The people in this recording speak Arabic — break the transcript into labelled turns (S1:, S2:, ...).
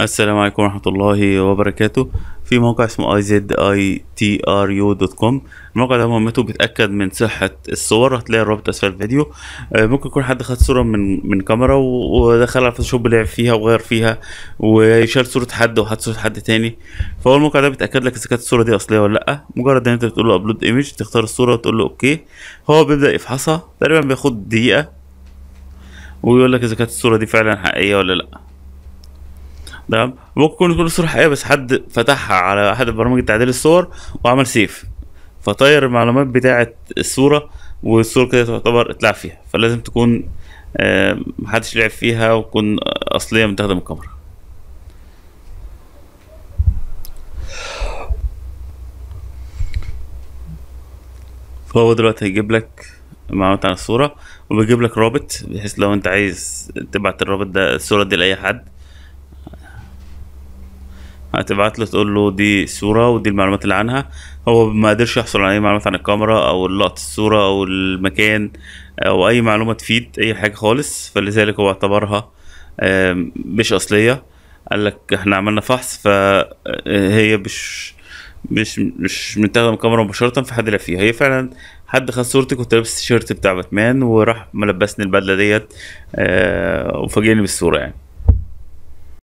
S1: السلام عليكم ورحمة الله وبركاته في موقع اسمه izitru.com الموقع ده مهمته بتأكد من صحة الصور هتلاقي الرابط أسفل الفيديو آه، ممكن يكون حد خد صورة من من كاميرا ودخل على الفوتوشوب لعب فيها وغير فيها وشال صورة حد وحط صورة حد تاني فهو الموقع ده بيتأكد لك إذا كانت الصورة دي أصلية ولا لأ مجرد إن أنت بتقول له أبلود إيميج تختار الصورة وتقول له أوكي هو بيبدأ يفحصها تقريبا بياخد دقيقة ويقول لك إذا كانت الصورة دي فعلا حقيقية ولا لأ تمام ممكن تكون كل الصوره حقيقيه بس حد فتحها على احد البرامج التعديل الصور وعمل سيف فطير المعلومات بتاعه الصوره والصوره كده تعتبر اتلعب فيها فلازم تكون محدش لعب فيها وتكون اصليه من من الكاميرا فهو دلوقتي هيجيب لك معلومات عن الصورة وبيجيب لك رابط بحيث لو انت عايز تبعت الرابط ده الصورة دي لأي حد هتبعت له تقول له دي الصوره ودي المعلومات اللي عنها هو ما قدرش يحصل على اي معلومات عن الكاميرا او لقطه الصوره او المكان او اي معلومه تفيد اي حاجه خالص فلذلك هو اعتبرها مش اصليه قال لك احنا عملنا فحص فهي آه، مش مش مش متاخده من الكاميرا مباشره فحد لا فيها هي فعلا حد خد صورتي كنت لابس التيشيرت بتاع باتمان وراح ملبسني البدله ديت آه، وفاجئني بالصوره يعني